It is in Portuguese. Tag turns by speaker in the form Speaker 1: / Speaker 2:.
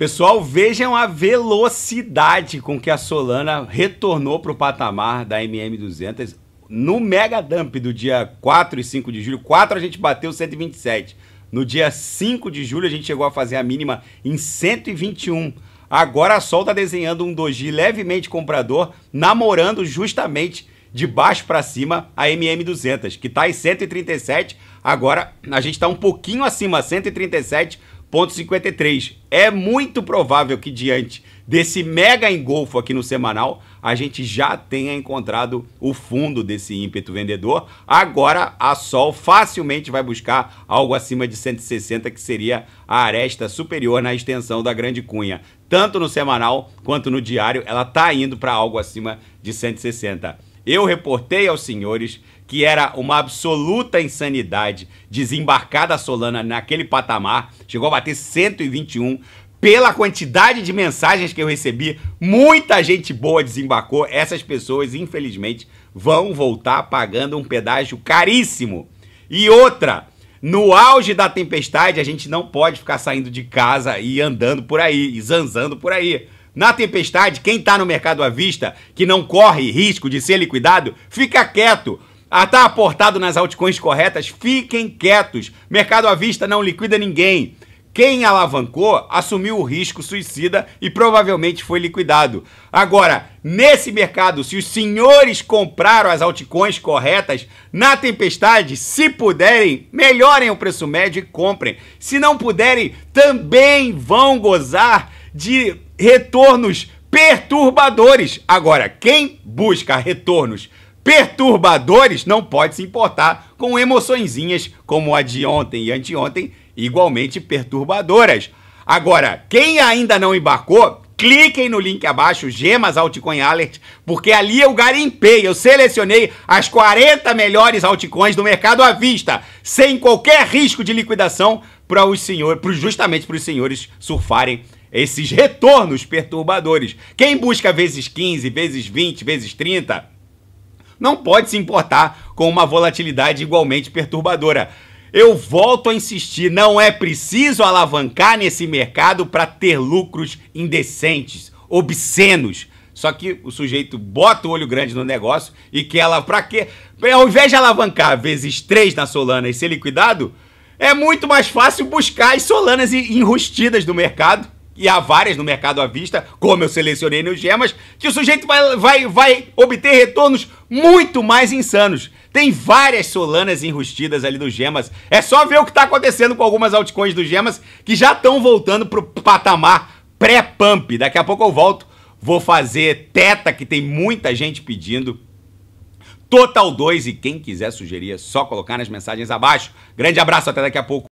Speaker 1: Pessoal, vejam a velocidade com que a Solana retornou para o patamar da MM200 no mega dump do dia 4 e 5 de julho. 4 a gente bateu 127. No dia 5 de julho a gente chegou a fazer a mínima em 121. Agora a Sol está desenhando um doji levemente comprador, namorando justamente de baixo para cima a MM200, que está em 137. Agora a gente está um pouquinho acima, 137 1,53. É muito provável que diante desse mega engolfo aqui no semanal, a gente já tenha encontrado o fundo desse ímpeto vendedor. Agora a Sol facilmente vai buscar algo acima de 160, que seria a aresta superior na extensão da grande cunha. Tanto no semanal quanto no diário, ela está indo para algo acima de 160. Eu reportei aos senhores que era uma absoluta insanidade desembarcar da Solana naquele patamar, chegou a bater 121. Pela quantidade de mensagens que eu recebi, muita gente boa desembarcou. Essas pessoas, infelizmente, vão voltar pagando um pedágio caríssimo. E outra, no auge da tempestade, a gente não pode ficar saindo de casa e andando por aí, e zanzando por aí. Na tempestade, quem está no mercado à vista, que não corre risco de ser liquidado, fica quieto. Ah, tá aportado nas altcoins corretas? Fiquem quietos. Mercado à vista não liquida ninguém. Quem alavancou assumiu o risco suicida e provavelmente foi liquidado. Agora, nesse mercado, se os senhores compraram as altcoins corretas, na tempestade, se puderem, melhorem o preço médio e comprem. Se não puderem, também vão gozar de retornos perturbadores. Agora, quem busca retornos perturbadores, não pode se importar com emoçõezinhas como a de ontem e anteontem, igualmente perturbadoras. Agora, quem ainda não embarcou, cliquem no link abaixo, Gemas Altcoin Alert, porque ali eu garimpei, eu selecionei as 40 melhores altcoins do mercado à vista, sem qualquer risco de liquidação para os senhores, justamente para os senhores surfarem esses retornos perturbadores. Quem busca vezes 15, vezes 20, vezes 30, não pode se importar com uma volatilidade igualmente perturbadora. Eu volto a insistir, não é preciso alavancar nesse mercado para ter lucros indecentes, obscenos. Só que o sujeito bota o olho grande no negócio e quer ela para quê? Ao invés de alavancar vezes três na Solana e ser liquidado, é muito mais fácil buscar as Solanas enrustidas do mercado e há várias no mercado à vista, como eu selecionei nos gemas, que o sujeito vai, vai, vai obter retornos muito mais insanos. Tem várias solanas enrustidas ali nos Gemas. É só ver o que está acontecendo com algumas altcoins dos Gemas que já estão voltando para o patamar pré-pump. Daqui a pouco eu volto. Vou fazer Teta, que tem muita gente pedindo. Total 2 e quem quiser sugerir é só colocar nas mensagens abaixo. Grande abraço, até daqui a pouco.